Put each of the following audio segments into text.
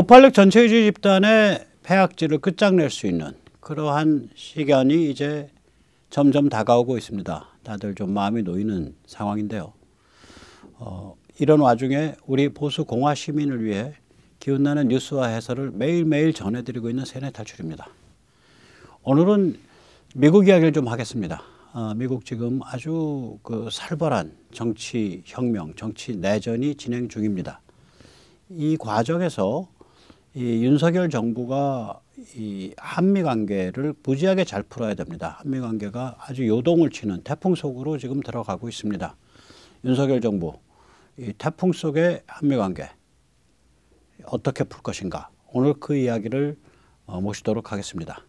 오팔렉 전체주의 집단의 폐악지를 끝장낼 수 있는 그러한 시간이 이제 점점 다가오고 있습니다. 다들 좀 마음이 놓이는 상황인데요. 어, 이런 와중에 우리 보수 공화 시민을 위해 기운나는 뉴스와 해설을 매일매일 전해드리고 있는 세뇌 탈출입니다. 오늘은 미국 이야기를 좀 하겠습니다. 어, 미국 지금 아주 그 살벌한 정치 혁명, 정치 내전이 진행 중입니다. 이 과정에서 이 윤석열 정부가 이 한미 관계를 무지하게 잘 풀어야 됩니다. 한미 관계가 아주 요동을 치는 태풍 속으로 지금 들어가고 있습니다. 윤석열 정부 이 태풍 속의 한미 관계 어떻게 풀 것인가 오늘 그 이야기를 어, 모시도록 하겠습니다.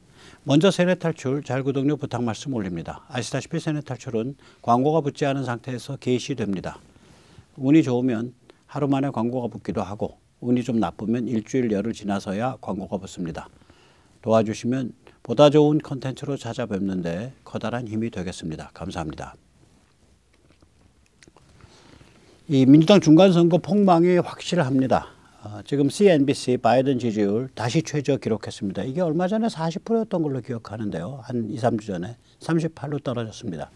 먼저 세뇌 탈출 잘구독료 부탁 말씀 올립니다. 아시다시피 세뇌 탈출은 광고가 붙지 않은 상태에서 게시됩니다. 운이 좋으면 하루 만에 광고가 붙기도 하고 운이 좀 나쁘면 일주일 열흘 지나서야 광고가 붙습니다. 도와주시면 보다 좋은 컨텐츠로 찾아뵙는데 커다란 힘이 되겠습니다. 감사합니다. 이 민주당 중간선거 폭망이 확실합니다. 어, 지금 CNBC 바이든 지지율 다시 최저 기록했습니다. 이게 얼마 전에 40%였던 걸로 기억하는데요. 한 2, 3주 전에 38로 떨어졌습니다.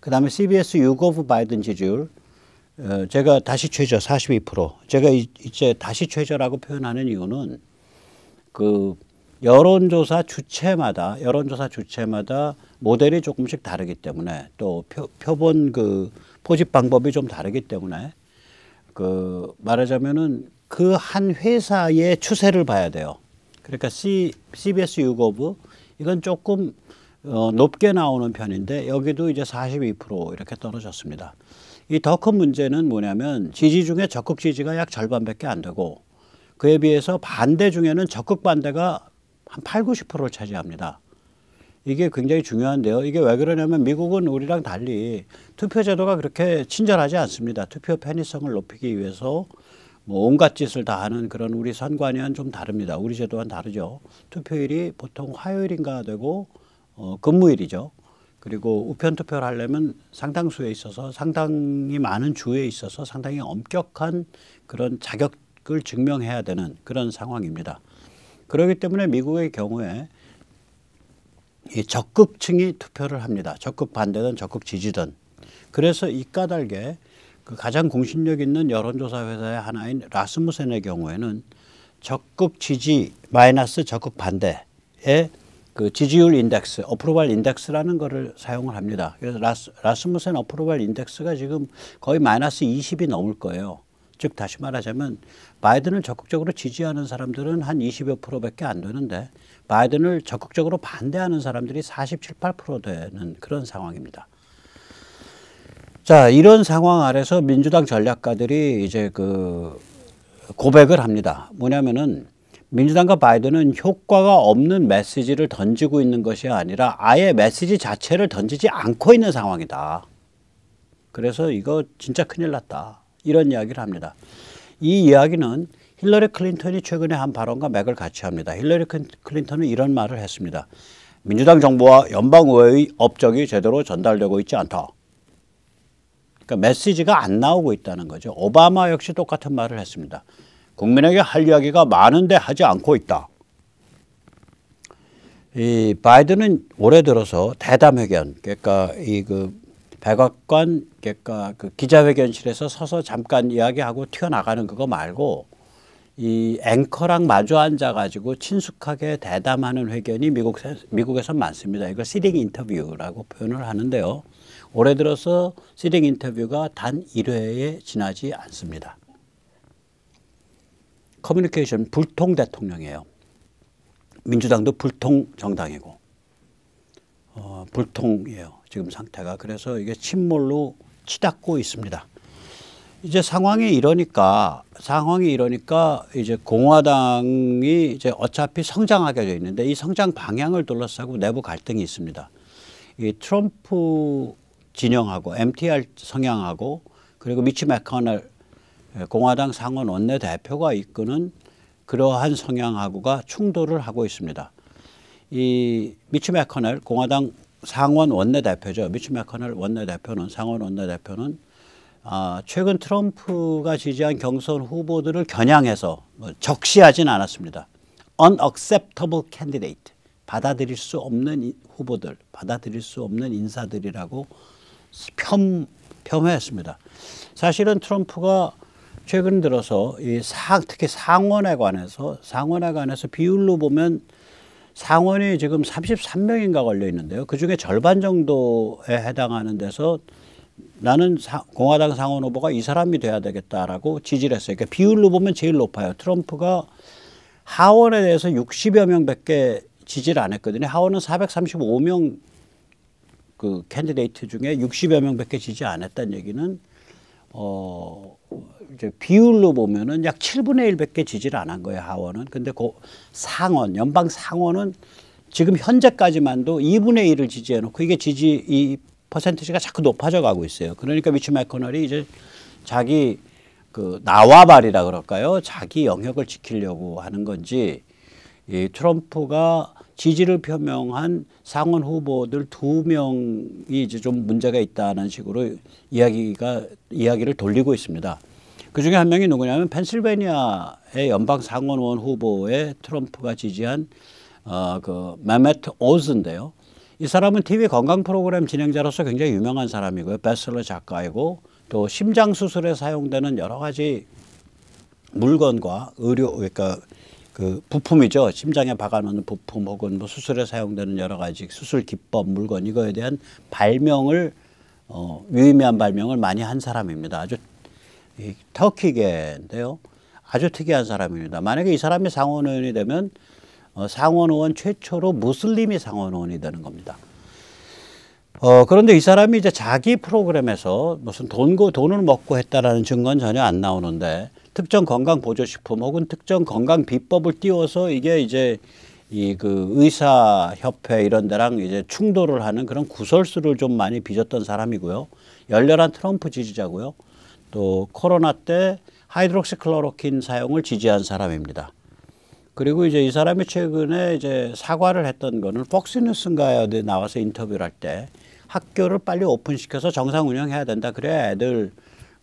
그 다음에 CBS 유고브 바이든 지지율 어, 제가 다시 최저 42% 제가 이제 다시 최저라고 표현하는 이유는 그 여론조사 주체마다 여론조사 주체마다 모델이 조금씩 다르기 때문에 또 표, 표본 그 포집 방법이 좀 다르기 때문에 그 말하자면은 그 한 회사의 추세를 봐야 돼요. 그러니까 C, CBS 유거부 이건 조금 어, 높게 나오는 편인데 여기도 이제 42% 이렇게 떨어졌습니다. 이더큰 문제는 뭐냐면 지지 중에 적극 지지가 약 절반밖에 안 되고 그에 비해서 반대 중에는 적극 반대가 한 8, 90%를 차지합니다. 이게 굉장히 중요한데요. 이게 왜 그러냐면 미국은 우리랑 달리 투표 제도가 그렇게 친절하지 않습니다. 투표 편의성을 높이기 위해서 뭐 온갖 짓을 다 하는 그런 우리 선관위와는 좀 다릅니다. 우리 제도와는 다르죠. 투표일이 보통 화요일인가 되고 어, 근무일이죠. 그리고 우편 투표를 하려면 상당수에 있어서 상당히 많은 주에 있어서 상당히 엄격한 그런 자격을 증명해야 되는 그런 상황입니다. 그렇기 때문에 미국의 경우에 이 적극층이 투표를 합니다. 적극 반대든 적극 지지든. 그래서 이 까닭에 그 가장 공신력 있는 여론조사 회사의 하나인 라스무센의 경우에는 적극 지지 마이너스 적극 반대에 그 지지율 인덱스, 어프로발 인덱스라는 것을 사용을 합니다. 그래서 라스, 라스무센 어프로발 인덱스가 지금 거의 마이너스 20이 넘을 거예요. 즉 다시 말하자면 바이든을 적극적으로 지지하는 사람들은 한 20여 밖에안 되는데 바이든을 적극적으로 반대하는 사람들이 47, 8% 되는 그런 상황입니다. 자, 이런 상황 아래서 민주당 전략가들이 이제 그 고백을 합니다. 뭐냐면은 민주당과 바이든은 효과가 없는 메시지를 던지고 있는 것이 아니라 아예 메시지 자체를 던지지 않고 있는 상황이다. 그래서 이거 진짜 큰일 났다. 이런 이야기를 합니다. 이 이야기는 힐러리 클린턴이 최근에 한 발언과 맥을 같이 합니다. 힐러리 클린턴은 이런 말을 했습니다. 민주당 정부와 연방의회의 업적이 제대로 전달되고 있지 않다. 그러니까 메시지가 안 나오고 있다는 거죠. 오바마 역시 똑같은 말을 했습니다. 국민에게 할 이야기가 많은데 하지 않고 있다. 이 바이든은 올해 들어서 대담회견, 그러니까 이 그 백악관, 그러니까 그 기자회견실에서 서서 잠깐 이야기하고 튀어나가는 그거 말고 이 앵커랑 마주 앉아가지고 친숙하게 대담하는 회견이 미국, 미국에선 많습니다. 이걸 시딩 인터뷰라고 표현을 하는데요. 올해 들어서 시딩 인터뷰가 단 1회에 지나지 않습니다. 커뮤니케이션 불통 대통령이에요. 민주당도 불통 정당이고 어, 불통이에요. 지금 상태가 그래서 이게 침몰로 치닫고 있습니다. 이제 상황이 이러니까 상황이 이러니까 이제 공화당이 이제 어차피 성장하게 돼 있는데 이 성장 방향을 둘러싸고 내부 갈등이 있습니다. 이 트럼프 진영하고 MTR 성향하고 그리고 미치 맥커널 예, 공화당 상원 원내대표가 이끄는 그러한 성향하고가 충돌을 하고 있습니다. 이 미치 맥커넬 공화당 상원 원내대표죠. 미치 맥커넬 원내대표는 상원 원내대표는 아, 최근 트럼프가 지지한 경선 후보들을 겨냥해서 뭐 적시하진 않았습니다. unacceptable candidate 받아들일 수 없는 후보들, 받아들일 수 없는 인사들이라고 폄, 폄훼했습니다. 사실은 트럼프가 최근 들어서 이 사, 특히 상원에 관해서 상원에 관해서 비율로 보면 상원이 지금 33명인가 걸려 있는데요. 그 중에 절반 정도에 해당하는 데서 나는 사, 공화당 상원 후보가 이 사람이 돼야 되겠다라고 지지를 했어요. 그러니까 비율로 보면 제일 높아요. 트럼프가 하원에 대해서 60여 명밖에 지지를 안 했거든요. 하원은 435명 그 캔디데이트 중에 60여 명밖에 지지 안 했다는 얘기는 어 이제 비율로 보면은 약 7분의 1밖에 지지를 안 한 거예요 하원은. 근데 그 상원 연방 상원은 지금 현재까지만도 2분의 1을 지지해놓고 이게 지지 이 퍼센트지가 자꾸 높아져 가고 있어요. 그러니까 미치 맥커널이 이제 자기 그 나와발이라 그럴까요? 자기 영역을 지키려고 하는 건지 이 트럼프가 지지를 표명한 상원 후보들 두 명이 이제 좀 문제가 있다는 식으로 이야기가 이야기를 돌리고 있습니다. 그 중에 한 명이 누구냐면 펜실베니아의 연방 상원원 후보에 트럼프가 지지한 어그 마메트 오즈인데요. 이 사람은 TV 건강 프로그램 진행자로서 굉장히 유명한 사람이고요. 베슬러 작가이고 또 심장 수술에 사용되는 여러 가지 물건과 의료 그러니까 그 부품이죠. 심장에 박아놓는 부품 혹은 뭐 수술에 사용되는 여러 가지 수술 기법, 물건 이거에 대한 발명을 어, 유의미한 발명을 많이 한 사람입니다. 아주 이, 터키계인데요. 아주 특이한 사람입니다. 만약에 이 사람이 상원 의원이 되면 어, 상원 의원 최초로 무슬림이 상원 의원이 되는 겁니다. 어, 그런데 이 사람이 이제 자기 프로그램에서 무슨 돈 돈을 먹고 했다라는 증거는 전혀 안 나오는데 특정 건강 보조식품 혹은 특정 건강 비법을 띄워서 이게 이제 이 그 의사 협회 이런 데랑 이제 충돌을 하는 그런 구설수를 좀 많이 빚었던 사람이고요. 열렬한 트럼프 지지자고요. 또 코로나 때 하이드록시클로로킨 사용을 지지한 사람입니다. 그리고 이제 이 사람이 최근에 이제 사과를 했던 거는 폭스뉴스인가요어 나와서 인터뷰를 할 때 학교를 빨리 오픈시켜서 정상 운영해야 된다. 그래야 애들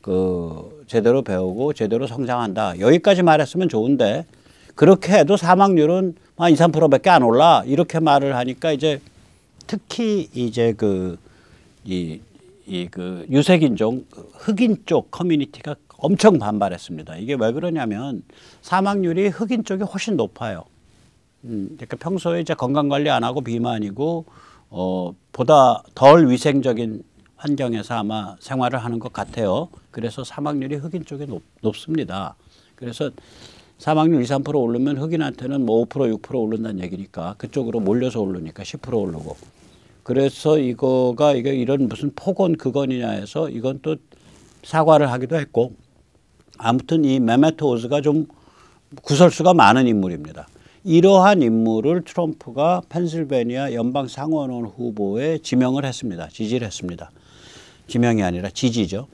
그 제대로 배우고 제대로 성장한다. 여기까지 말했으면 좋은데 그렇게 해도 사망률은 한 2, 3%밖에 안 올라. 이렇게 말을 하니까 이제 특히 이제 그 이 이그 그 유색인종 그 흑인 쪽 커뮤니티가 엄청 반발했습니다. 이게 왜 그러냐면 사망률이 흑인 쪽이 훨씬 높아요. 음, 그러니까 평소에 이제 건강 관리 안 하고 비만이고 어 보다 덜 위생적인 환경에서 아마 생활을 하는 것 같아요. 그래서 사망률이 흑인 쪽에 높, 습니다 그래서 사망률 2, 3% 오르면 흑인한테는 뭐 5%, 6% 오른다는 얘기니까 그쪽으로 몰려서 오르니까 10% 오르고. 그래서 이거가 이게 이런 무슨 폭언 그건이냐 해서 이건 또 사과를 하기도 했고 아무튼 이 메메트 오즈가 좀 구설수가 많은 인물입니다. 이러한 인물을 트럼프가 펜실베니아 연방 상원원 후보에 지명을 했습니다. 지지를 했습니다. 지명이 아니라 지지죠.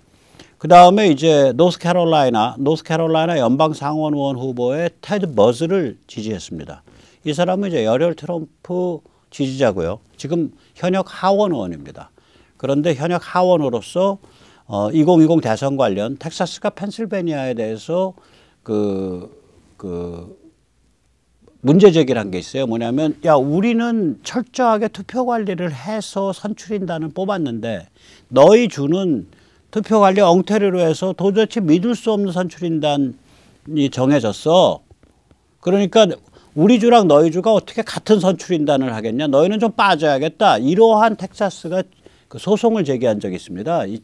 그 다음에 이제 노스캐롤라이나, 노스캐롤라이나 연방 상원의원 후보의 테드 버즈를 지지했습니다. 이 사람은 이제 열혈 트럼프 지지자고요. 지금 현역 하원 의원입니다. 그런데 현역 하원으로서 어, 2020 대선 관련 텍사스가 펜실베니아에 대해서 그, 그 문제 제기란 게 있어요. 뭐냐면 야 우리는 철저하게 투표 관리를 해서 선출인단을 뽑았는데 너희 주는 투표 관리 엉터리로 해서 도대체 믿을 수 없는 선출인단이 정해졌어. 그러니까 우리 주랑 너희 주가 어떻게 같은 선출인단을 하겠냐? 너희는 좀 빠져야겠다. 이러한 텍사스가 그 소송을 제기한 적이 있습니다. 이,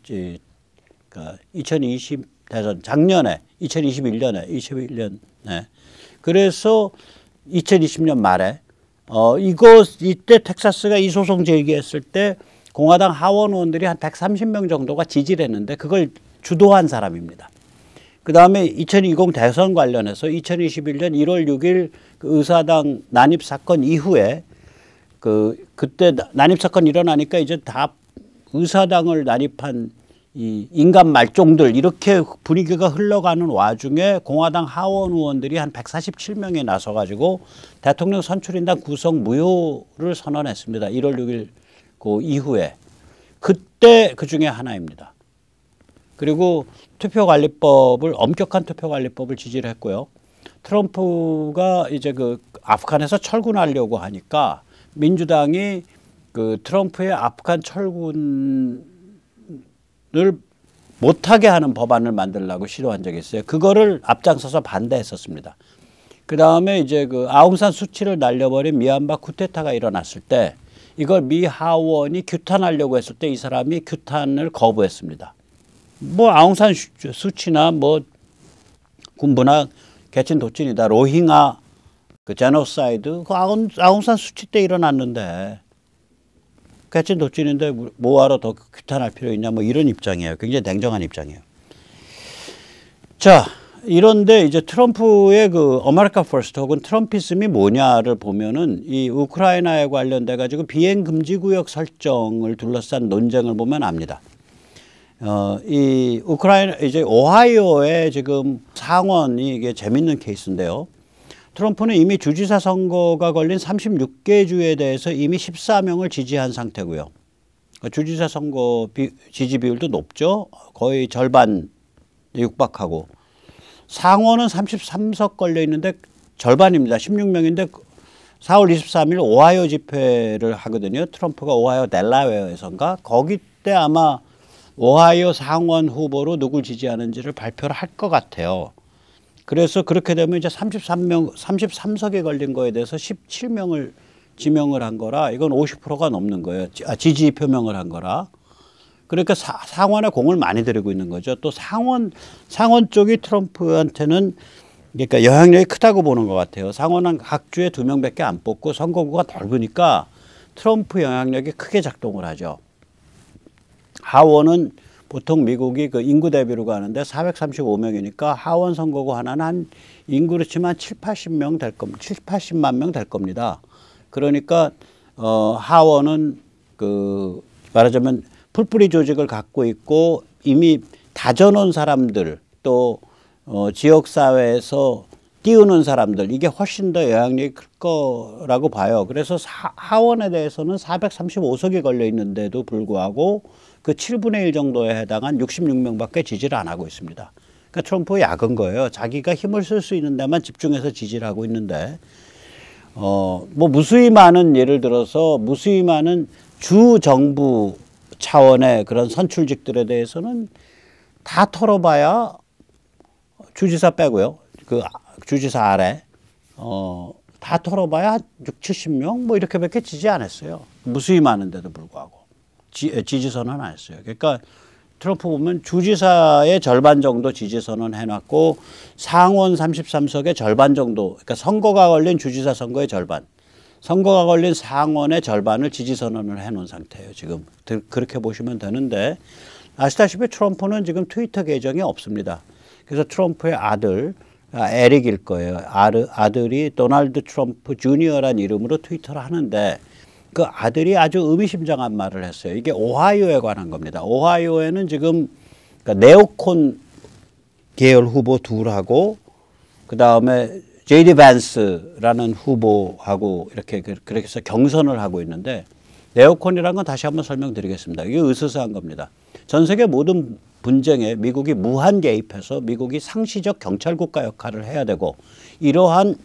그러니까 2020 대선 작년에 2021년에 21년에 그래서 2020년 말에 어 이곳 이때 텍사스가 이 소송 제기했을 때 공화당 하원 의원들이 한 130명 정도가 지지를 했는데 그걸 주도한 사람입니다. 그 다음에 2020 대선 관련해서 2021년 1월 6일 의사당 난입 사건 이후에 그 그때 난입 사건 일어나니까 이제 다 의사당을 난입한 이 인간 말종들 이렇게 분위기가 흘러가는 와중에 공화당 하원 의원들이 한 147명이 나서 가지고 대통령 선출인단 구성 무효를 선언했습니다. 1월 6일 그 이후에 그때 그 중에 하나입니다. 그리고 투표관리법을 엄격한 투표관리법을 지지를 했고요. 트럼프가 이제 그 아프간에서 철군하려고 하니까 민주당이 그 트럼프의 아프간 철군 를 못하게 하는 법안을 만들려고 시도한 적이 있어요. 그거를 앞장서서 반대했었습니다. 그 다음에 이제 그 아웅산 수치를 날려버린 미얀마 쿠데타가 일어났을 때 이걸 미 하원이 규탄하려고 했을 때 이 사람이 규탄을 거부했습니다. 뭐 아웅산 수치나 뭐 군부나 개친 도친이다 로힝아 그 제노사이드 그 아웅, 아웅산 수치 때 일어났는데 같이 놓치는데 뭐- 뭐하러 더 규탄할 필요 있냐 뭐 이런 입장이에요. 굉장히 냉정한 입장이에요. 자, 이런데 이제 트럼프의 그 어메리카 퍼스트 혹은 트럼피즘이 뭐냐를 보면은 이 우크라이나에 관련돼 가지고 비행 금지 구역 설정을 둘러싼 논쟁을 보면 압니다. 어, 이 우크라이나 이제 오하이오의 지금 상원이 이게 재밌는 케이스인데요. 트럼프는 이미 주지사 선거가 걸린 36개 주에 대해서 이미 14명을 지지한 상태고요. 그러니까 주지사 선거 비, 지지 비율도 높죠. 거의 절반 육박하고 상원은 33석 걸려 있는데 절반입니다. 16명인데 4월 23일 오하이오 집회를 하거든요. 트럼프가 오하이오 델라웨어에선가 거기 때 아마 오하이오 상원 후보로 누굴 지지하는지를 발표를 할 것 같아요. 그래서 그렇게 되면 이제 33명, 33석에 걸린 거에 대해서 17명을 지명을 한 거라 이건 50%가 넘는 거예요. 아, 지지 표명을 한 거라. 그러니까 사, 상원에 공을 많이 들이고 있는 거죠. 또 상원, 상원 쪽이 트럼프한테는 그러니까 영향력이 크다고 보는 것 같아요. 상원은 각 주에 두 명밖에 안 뽑고 선거구가 넓으니까 트럼프 영향력이 크게 작동을 하죠. 하원은 보통 미국이 그 인구 대비로 가는데 435명이니까 하원 선거구 하나는 한 인구로 치면 7, 80명 될 겁니다. 7, 80만 명 될 겁니다. 그러니까 어 하원은 그 말하자면 풀뿌리 조직을 갖고 있고 이미 다져놓은 사람들 또 어, 지역사회에서 띄우는 사람들 이게 훨씬 더 영향력이 클 거라고 봐요. 그래서 사, 하원에 대해서는 435석이 걸려 있는데도 불구하고 그 7분의 1 정도에 해당한 66명밖에 지지를 안 하고 있습니다. 그러니까 트럼프 약은 거예요. 자기가 힘을 쓸 수 있는 데만 집중해서 지지를 하고 있는데 어, 뭐 무수히 많은 예를 들어서 무수히 많은 주 정부 차원의 그런 선출직들에 대해서는 다 털어봐야 주지사 빼고요. 그 주지사 아래 어, 다 털어봐야 6, 70명 뭐 이렇게밖에 지지 안 했어요. 무수히 많은데도 불구하고. 지, 지지선언 안 했어요. 그러니까 트럼프 보면 주지사의 절반 정도 지지선언 해놨고 상원 33석의 절반 정도 그러니까 선거가 걸린 주지사 선거의 절반 선거가 걸린 상원의 절반을 지지선언을 해놓은 상태예요. 지금 그렇게 보시면 되는데 아시다시피 트럼프는 지금 트위터 계정이 없습니다. 그래서 트럼프의 아들 아, 에릭일 거예요. 아들이 도널드 트럼프 주니어란 이름으로 트위터를 하는데 그 아들이 아주 의미심장한 말을 했어요. 이게 오하이오에 관한 겁니다. 오하이오에는 지금 그러니까 네오콘 계열 후보 둘하고 그 다음에 제이디 밴스라는 후보하고 이렇게 그렇게 해서 경선을 하고 있는데 네오콘이라는 건 다시 한번 설명드리겠습니다. 이게 으스스한 겁니다. 전 세계 모든 분쟁에 미국이 무한 개입해서 미국이 상시적 경찰 국가 역할을 해야 되고 이러한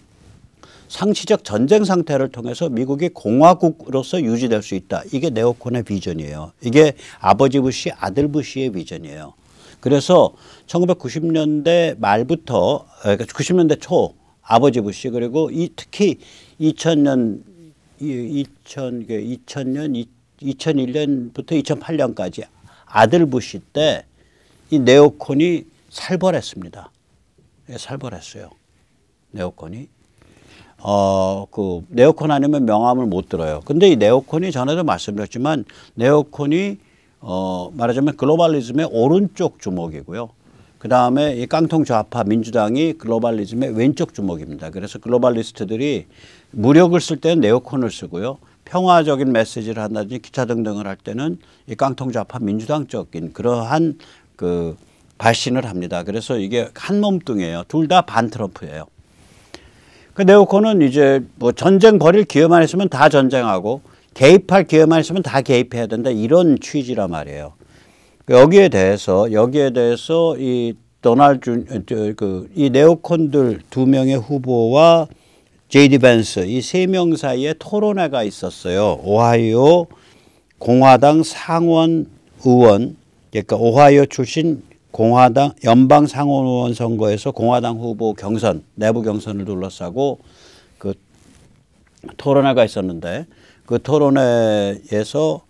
상시적 전쟁 상태를 통해서 미국이 공화국으로서 유지될 수 있다. 이게 네오콘의 비전이에요. 이게 아버지 부시, 아들 부시의 비전이에요. 그래서 1990년대 말부터 90년대 그러니까 초 아버지 부시 그리고 이 특히 2000년 2000 2000년 2001년부터 2008년까지 아들 부시 때 이 네오콘이 살벌했습니다. 예, 살벌했어요. 네오콘이 어, 그 네오콘 아니면 명함을 못 들어요. 근데 이 네오콘이 전에도 말씀드렸지만 네오콘이 어, 말하자면 글로벌리즘의 오른쪽 주먹이고요. 그 다음에 이 깡통 좌파 민주당이 글로벌리즘의 왼쪽 주먹입니다. 그래서 글로벌리스트들이 무력을 쓸 때는 네오콘을 쓰고요. 평화적인 메시지를 한다든지 기차 등등을 할 때는 이 깡통 좌파 민주당적인 그러한 그 발신을 합니다. 그래서 이게 한 몸뚱이에요. 둘 다 반 트럼프예요. 그 네오콘은 이제 뭐 전쟁 벌일 기회만 있으면 다 전쟁하고 개입할 기회만 있으면 다 개입해야 된다 이런 취지라 말이에요. 여기에 대해서 여기에 대해서 이 도널드 그이 네오콘들 두 명의 후보와 제이디 벤스 이 세 명 사이에 토론회가 있었어요. 오하이오 공화당 상원 의원 그러니까 오하이오 출신 공화당 연방 상원 선거에서 공화당 후보 경선 내부 경선을 둘러싸고 그 토론회가 있었는데 그 토론회에서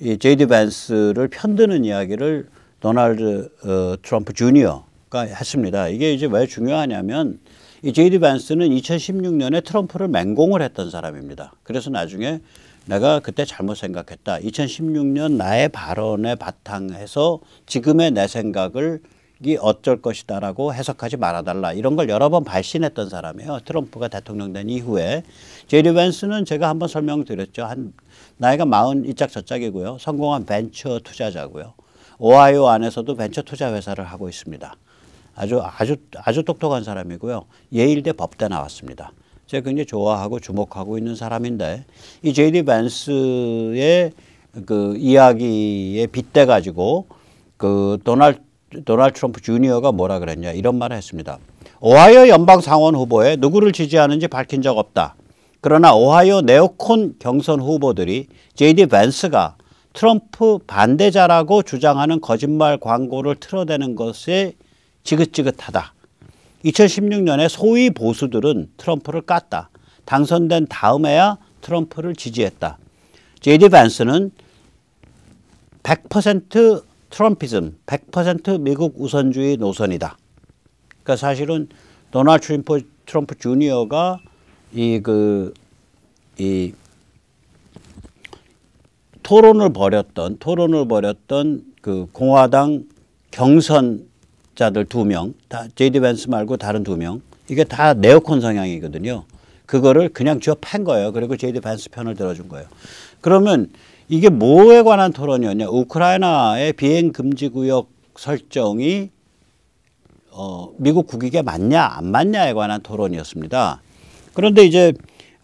이 제이디 벤스를 편드는 이야기를 도널드 어, 트럼프 주니어가 했습니다. 이게 이제 왜 중요하냐면 이 제이디 벤스는 2016년에 트럼프를 맹공을 했던 사람입니다. 그래서 나중에 내가 그때 잘못 생각했다. 2016년 나의 발언에 바탕해서 지금의 내 생각을 이 어쩔 것이다라고 해석하지 말아달라 이런 걸 여러 번 발신했던 사람이에요. 트럼프가 대통령 된 이후에 제리 웬스는 제가 한번 설명드렸죠. 한 나이가 마흔 이짝 저짝이고요. 성공한 벤처 투자자고요. 오하이오 안에서도 벤처 투자 회사를 하고 있습니다. 아주 아주 아주 똑똑한 사람이고요. 예일대 법대 나왔습니다. 제가 굉장히 좋아하고 주목하고 있는 사람인데 이 제이디 벤스의 그 이야기에 빗대 가지고 그 도널 도널 트럼프 주니어가 뭐라 그랬냐 이런 말을 했습니다. 오하이오 연방 상원 후보에 누구를 지지하는지 밝힌 적 없다. 그러나 오하이오 네오콘 경선 후보들이 제이디 벤스가 트럼프 반대자라고 주장하는 거짓말 광고를 틀어대는 것에 지긋지긋하다. 2016년에 소위 보수들은 트럼프를 깠다. 당선된 다음에야 트럼프를 지지했다. 제이디 스는100% 트럼피즘, 100% 미국 우선주의 노선이다. 그러니까 사실은 도널드 트럼프, 트럼프 주니어가 이 그이 그, 토론을 벌였던 토론을 벌였던 그 공화당 경선 자들 두 명, 다 제이디 벤스 말고 다른 두 명, 이게 다 네오콘 성향이거든요. 그거를 그냥 쥐어 팬 거예요. 그리고 제이 벤스 편을 들어준 거예요. 그러면 이게 뭐에 관한 토론이었냐? 우크라이나의 비행 금지 구역 설정이 어, 미국 국익에 맞냐 안 맞냐에 관한 토론이었습니다. 그런데 이제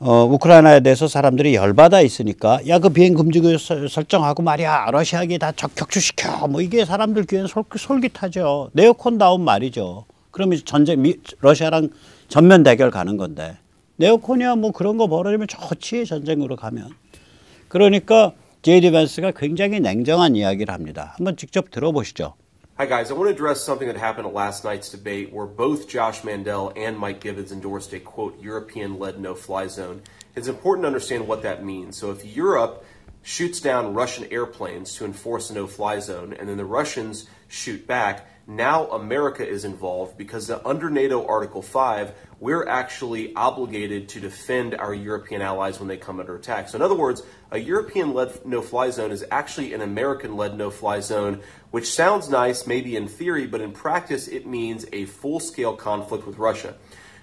어, 우크라이나에 대해서 사람들이 열받아 있으니까 야 그 비행 금지 설정하고 말이야 러시아기 다적 격추시켜 뭐 이게 사람들 귀엔 솔, 솔깃하죠 네오콘 다운 말이죠 그러면 전쟁 미, 러시아랑 전면 대결 가는 건데 네오콘이야 뭐 그런 거 벌어지면 좋지 전쟁으로 가면 그러니까 제이디 벤스가 굉장히 냉정한 이야기를 합니다 한번 직접 들어보시죠. Hi guys, I want to address something that happened at last night's debate where both Josh Mandel and Mike Givens endorsed a quote European-led no-fly zone. It's important to understand what that means. So if Europe shoots down Russian airplanes to enforce a no-fly zone and then the Russians shoot back, now America is involved because under NATO Article 5, we're actually obligated to defend our European allies when they come under attack. So, in other words, a European led no fly zone is actually an American led no fly zone, which sounds nice maybe in theory, but in practice it means a full scale conflict with Russia.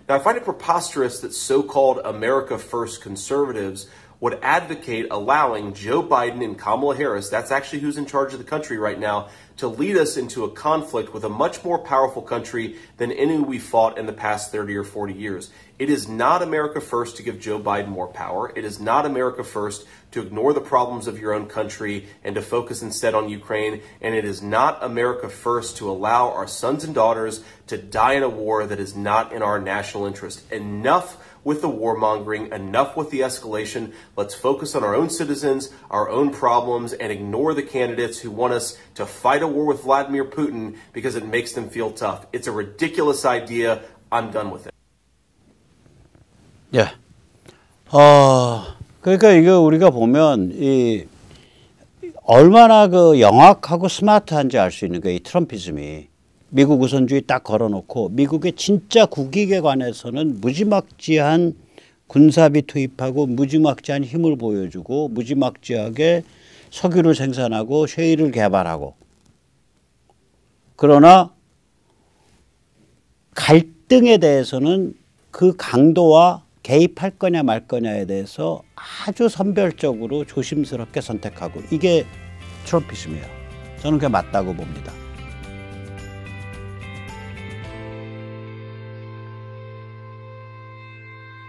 Now, I find it preposterous that so called America First conservatives would advocate allowing Joe Biden and Kamala Harris, that's actually who's in charge of the country right now, to lead us into a conflict with a much more powerful country than any we fought in the past 30 or 40 years. It is not America first to give Joe Biden more power. It is not America first to ignore the problems of your own country and to focus instead on Ukraine. And it is not America first to allow our sons and daughters to die in a war that is not in our national interest. Enough with the warmongering, enough with the escalation. Let's focus on our own citizens, our own problems, and ignore the candidates who want us to fight a war with Vladimir Putin because it makes them feel tough. It's a ridiculous idea. I'm done with it. Yeah. 어, 그러니까 이거 우리가 보면 이 얼마나 그 영악하고 스마트한지 알 수 있는 게 이 트럼피즘이 미국 우선주의 딱 걸어놓고 미국의 진짜 국익에 관해서는 무지막지한 군사비 투입하고 무지막지한 힘을 보여주고 무지막지하게 석유를 생산하고 쉐일을 개발하고 그러나 갈등에 대해서는 그 강도와 개입할 거냐 말 거냐에 대해서 아주 선별적으로 조심스럽게 선택하고 이게 트럼피즘이에요. 저는 그게 맞다고 봅니다.